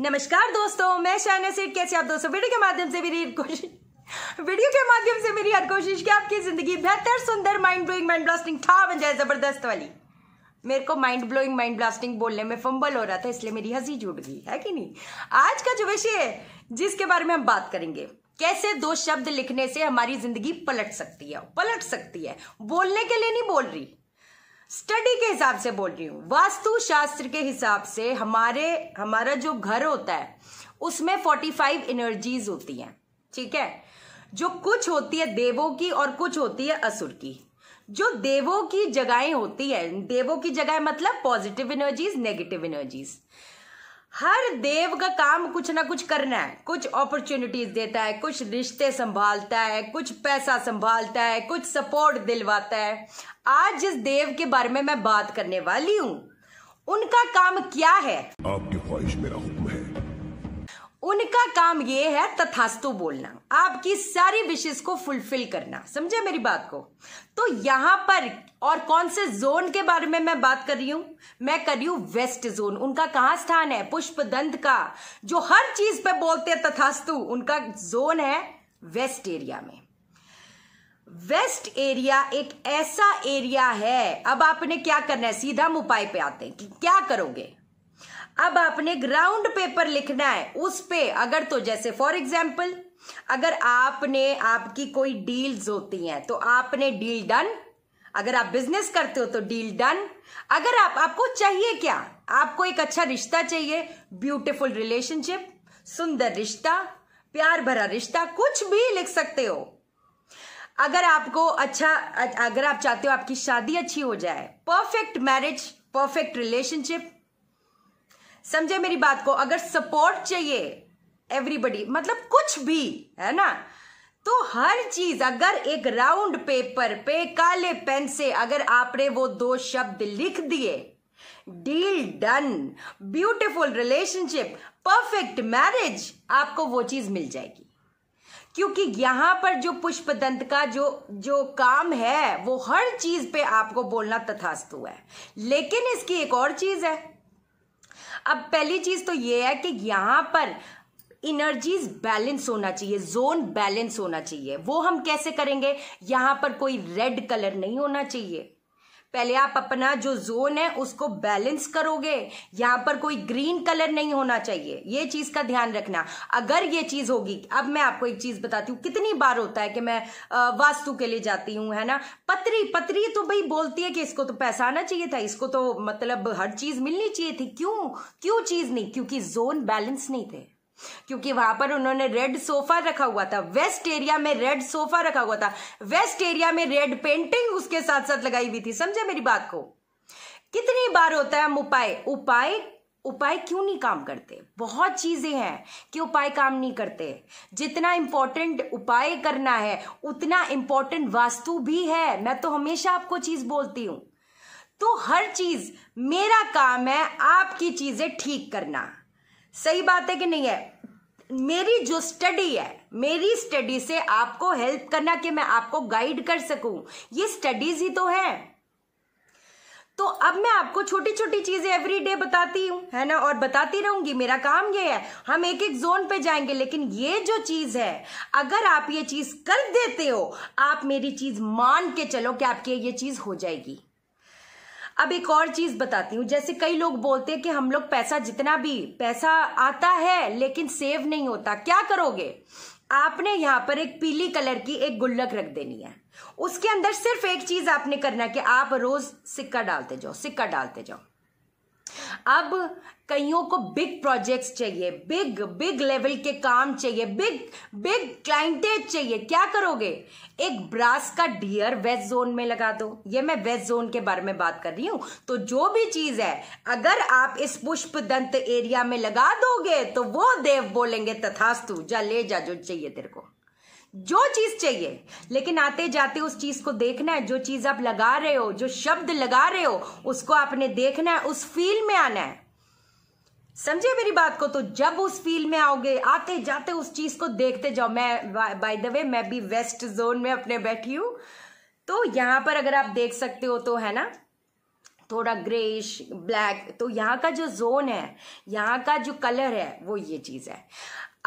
नमस्कार दोस्तों मैं शाहना सेठ कैसे आप दोस्तों वीडियो के माध्यम से मेरी कोशिश वीडियो के माध्यम से मेरी हर कोशिश की आपकी जिंदगी बेहतर सुंदर माइंड ब्लोइंग माइंड ब्लास्टिंग था बन जाए जबरदस्त वाली मेरे को माइंड ब्लोइंग माइंड ब्लास्टिंग बोलने में फंबल हो रहा था इसलिए मेरी हंसी जुट गई है कि नहीं आज का जो विषय है जिसके बारे में हम बात करेंगे कैसे दो शब्द लिखने से हमारी जिंदगी पलट सकती है पलट सकती है बोलने के लिए नहीं बोल रही स्टडी के हिसाब से बोल रही हूँ वास्तु शास्त्र के हिसाब से हमारे हमारा जो घर होता है उसमें 45 एनर्जीज होती हैं ठीक है जो कुछ होती है देवों की और कुछ होती है असुर की जो देवों की जगहें होती है देवों की जगह मतलब पॉजिटिव एनर्जीज नेगेटिव एनर्जीज हर देव का काम कुछ ना कुछ करना है कुछ अपॉर्चुनिटीज देता है कुछ रिश्ते संभालता है कुछ पैसा संभालता है कुछ सपोर्ट दिलवाता है आज जिस देव के बारे में मैं बात करने वाली हूँ उनका काम क्या है आपकी ख्वाहिश में हूँ उनका काम ये है तथास्तु बोलना आपकी सारी विशेष को फुलफिल करना समझे मेरी बात को तो यहां पर और कौन से जोन के बारे में मैं बात कर रही हूं मैं कर रही हूं वेस्ट जोन उनका कहां स्थान है पुष्प दंत का जो हर चीज पे बोलते हैं तथास्तु उनका जोन है वेस्ट एरिया में वेस्ट एरिया एक ऐसा एरिया है अब आपने क्या करना है सीधा उपाय पे आते हैं कि क्या करोगे अब आपने ग्राउंड पेपर लिखना है उस पे अगर तो जैसे फॉर एग्जाम्पल अगर आपने आपकी कोई डील्स होती हैं तो आपने डील डन अगर आप बिजनेस करते हो तो डील डन अगर आप आपको चाहिए क्या आपको एक अच्छा रिश्ता चाहिए ब्यूटीफुल रिलेशनशिप सुंदर रिश्ता प्यार भरा रिश्ता कुछ भी लिख सकते हो अगर आपको अच्छा अगर आप चाहते हो आपकी शादी अच्छी हो जाए परफेक्ट मैरिज परफेक्ट रिलेशनशिप समझे मेरी बात को अगर सपोर्ट चाहिए एवरीबडी मतलब कुछ भी है ना तो हर चीज अगर एक राउंड पेपर पे काले पेन से अगर आपने वो दो शब्द लिख दिए deal done beautiful relationship perfect marriage आपको वो चीज मिल जाएगी क्योंकि यहां पर जो पुष्प दंत का जो जो काम है वो हर चीज पे आपको बोलना तथास्तु है लेकिन इसकी एक और चीज है अब पहली चीज तो ये है कि यहां पर इनर्जीज बैलेंस होना चाहिए जोन बैलेंस होना चाहिए वो हम कैसे करेंगे यहां पर कोई रेड कलर नहीं होना चाहिए पहले आप अपना जो जोन है उसको बैलेंस करोगे यहाँ पर कोई ग्रीन कलर नहीं होना चाहिए ये चीज का ध्यान रखना अगर ये चीज होगी अब मैं आपको एक चीज बताती हूँ कितनी बार होता है कि मैं वास्तु के लिए जाती हूँ है ना पत्री पत्री तो भाई बोलती है कि इसको तो पैसा आना चाहिए था इसको तो मतलब हर चीज मिलनी चाहिए थी क्यों क्यों चीज नहीं क्योंकि जोन बैलेंस नहीं थे क्योंकि वहां पर उन्होंने रेड सोफा रखा हुआ था वेस्ट एरिया में रेड सोफा रखा हुआ था वेस्ट एरिया में रेड पेंटिंग उसके साथ साथ लगाई हुई थी समझे मेरी बात को कितनी बार होता है हम उपाय उपाय उपाय क्यों नहीं काम करते बहुत चीज़ें हैं कि उपाय काम नहीं करते जितना इंपॉर्टेंट उपाय करना है उतना इंपॉर्टेंट वास्तु भी है मैं तो हमेशा आपको चीज़ बोलती हूं तो हर चीज़ मेरा काम है आपकी चीज़ें ठीक करना सही बात है कि नहीं है मेरी जो स्टडी है मेरी स्टडी से आपको हेल्प करना कि मैं आपको गाइड कर सकूं ये स्टडीज ही तो है तो अब मैं आपको छोटी छोटी चीजें एवरी डे बताती हूं है ना और बताती रहूंगी मेरा काम ये है हम एक एक जोन पे जाएंगे लेकिन ये जो चीज है अगर आप ये चीज कर देते हो आप मेरी चीज मान के चलो कि आपकी ये चीज हो जाएगी अब एक और चीज बताती हूँ जैसे कई लोग बोलते हैं कि हम लोग पैसा जितना भी पैसा आता है लेकिन सेव नहीं होता क्या करोगे आपने यहां पर एक पीली कलर की एक गुल्लक रख देनी है उसके अंदर सिर्फ एक चीज आपने करना कि आप रोज सिक्का डालते जाओ सिक्का डालते जाओ अब कईयों को बिग प्रोजेक्ट्स चाहिए बिग बिग लेवल के काम चाहिए बिग बिग क्लाइंटेज चाहिए क्या करोगे एक ब्रास का डियर वेस्ट जोन में लगा दो ये मैं वेस्ट जोन के बारे में बात कर रही हूं तो जो भी चीज है अगर आप इस पुष्प दंत एरिया में लगा दोगे तो वो देव बोलेंगे तथास्तु जा ले जा जो चाहिए तेरे को जो चीज चाहिए लेकिन आते जाते उस चीज को देखना है जो चीज आप लगा रहे हो जो शब्द लगा रहे हो उसको आपने देखना है उस फील्ड में आना है समझे मेरी बात को तो जब उस फील्ड में आओगे आते जाते उस चीज को देखते जाओ मैं बाय द वे मैं भी वेस्ट जोन में अपने बैठी हूं तो यहां पर अगर आप देख सकते हो तो है ना थोड़ा ग्रेश ब्लैक तो यहाँ का जो जोन है यहाँ का जो कलर है वो ये चीज़ है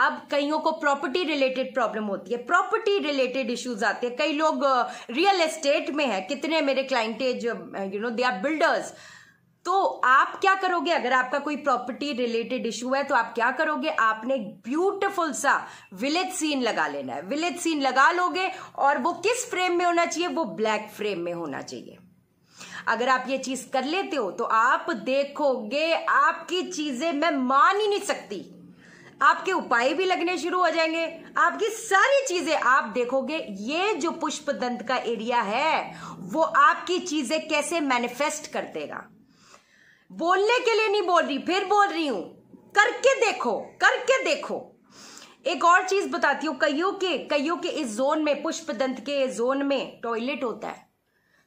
अब कईयों को प्रॉपर्टी रिलेटेड प्रॉब्लम होती है प्रॉपर्टी रिलेटेड इश्यूज आते हैं कई लोग रियल uh, एस्टेट में है कितने मेरे clientage you know they are builders तो आप क्या करोगे अगर आपका कोई प्रॉपर्टी रिलेटेड इशू है तो आप क्या करोगे आपने ब्यूटीफुल सा विलेज सीन लगा लेना है विलेज सीन लगा लोगे और वो किस फ्रेम में होना चाहिए वो ब्लैक फ्रेम में होना चाहिए अगर आप ये चीज कर लेते हो तो आप देखोगे आपकी चीजें मैं मान ही नहीं सकती आपके उपाय भी लगने शुरू हो जाएंगे आपकी सारी चीजें आप देखोगे ये जो पुष्प दंत का एरिया है वो आपकी चीजें कैसे मैनिफेस्ट कर देगा बोलने के लिए नहीं बोल रही फिर बोल रही हूं करके देखो करके देखो एक और चीज बताती हूँ कईयों के कईयों के इस जोन में पुष्प दंत के जोन में टॉयलेट होता है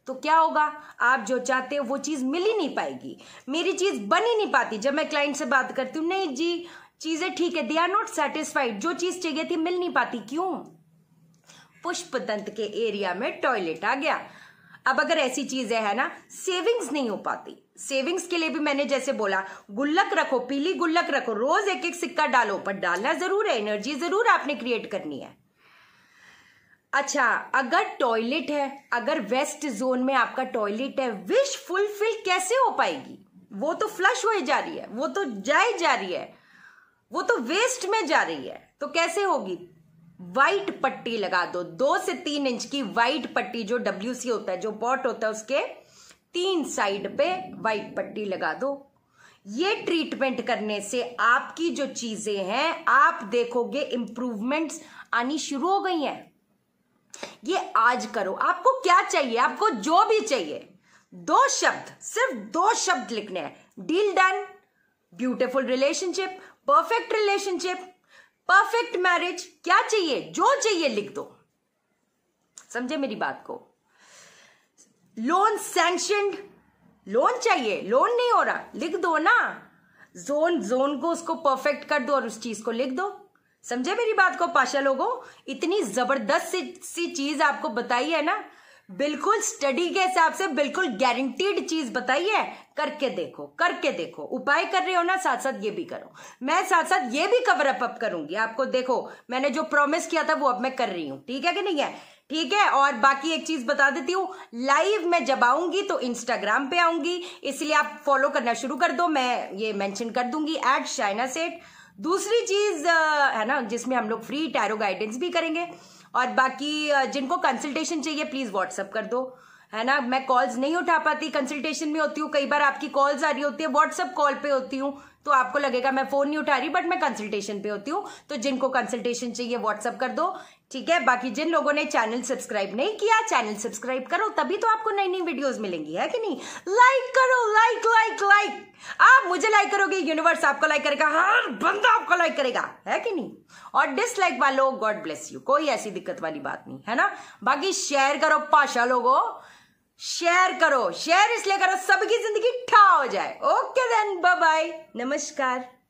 तो क्या होगा आप जो चाहते हो वो चीज मिल ही नहीं पाएगी मेरी चीज बन ही नहीं पाती जब मैं क्लाइंट से बात करती हूँ नहीं जी चीजें ठीक है दे आर नॉट सेटिस्फाइड जो चीज चाहिए थी मिल नहीं पाती क्यों पुष्प दंत के एरिया में टॉयलेट आ गया अब अगर ऐसी चीजें है ना सेविंग्स नहीं हो पाती सेविंग्स के लिए भी मैंने जैसे बोला गुल्लक रखो पीली गुल्लक रखो रोज एक एक सिक्का डालो पर डालना जरूर है एनर्जी जरूर आपने क्रिएट करनी है अच्छा अगर टॉयलेट है अगर वेस्ट जोन में आपका टॉयलेट है विश फुलफिल कैसे हो पाएगी वो तो फ्लश हो जा रही है वो तो जाए जा रही है वो तो वेस्ट में जा रही है तो कैसे होगी वाइट पट्टी लगा दो दो से तीन इंच की वाइट पट्टी जो डब्ल्यू सी होता है जो पॉट होता है उसके तीन साइड पे वाइट पट्टी लगा दो ये ट्रीटमेंट करने से आपकी जो चीजें हैं आप देखोगे इंप्रूवमेंट्स आनी शुरू हो गई हैं ये आज करो आपको क्या चाहिए आपको जो भी चाहिए दो शब्द सिर्फ दो शब्द लिखने हैं deal done beautiful relationship perfect relationship perfect marriage क्या चाहिए जो चाहिए लिख दो समझे मेरी बात को लोन सैंक्शन लोन चाहिए लोन नहीं हो रहा लिख दो ना जोन जोन को उसको परफेक्ट कर दो और उस चीज को लिख दो समझे मेरी बात को पाशा लोगों इतनी जबरदस्त सी चीज आपको बताई है ना बिल्कुल स्टडी के हिसाब से बिल्कुल गारंटीड चीज बताई है करके देखो करके देखो उपाय कर रहे हो ना साथ साथ ये भी करो मैं साथ साथ ये भी कवर अप अप करूंगी आपको देखो मैंने जो प्रॉमिस किया था वो अब मैं कर रही हूं ठीक है कि नहीं है ठीक है और बाकी एक चीज बता देती हूँ लाइव मैं जब आऊंगी तो इंस्टाग्राम पे आऊंगी इसलिए आप फॉलो करना शुरू कर दो मैं ये मेंशन कर दूंगी एट शाइना सेठ दूसरी चीज है ना जिसमें हम लोग फ्री टैरो गाइडेंस भी करेंगे और बाकी जिनको कंसल्टेशन चाहिए प्लीज व्हाट्सअप कर दो है ना मैं कॉल्स नहीं उठा पाती कंसल्टेशन में होती हूँ कई बार आपकी कॉल्स आ रही होती है व्हाट्सअप कॉल पे होती हूँ तो आपको लगेगा मैं फोन नहीं उठा रही बट मैं कंसल्टेशन पे होती हूँ तो जिनको कंसल्टेशन चाहिए व्हाट्सअप कर दो ठीक है बाकी जिन लोगों ने चैनल सब्सक्राइब नहीं किया चैनल सब्सक्राइब करो तभी तो आपको नई नई वीडियोस मिलेंगी है कि नहीं लाइक करो लाइक लाइक लाइक आप मुझे लाइक करोगे यूनिवर्स आपको लाइक करेगा हर बंदा आपको लाइक करेगा है कि नहीं और डिसलाइक वालों गॉड ब्लेस यू कोई ऐसी दिक्कत वाली बात नहीं है ना बाकी शेयर करो पाशा लोगो शेयर करो शेयर इसलिए करो सबकी जिंदगी ठा हो जाए ओके देन बाय नमस्कार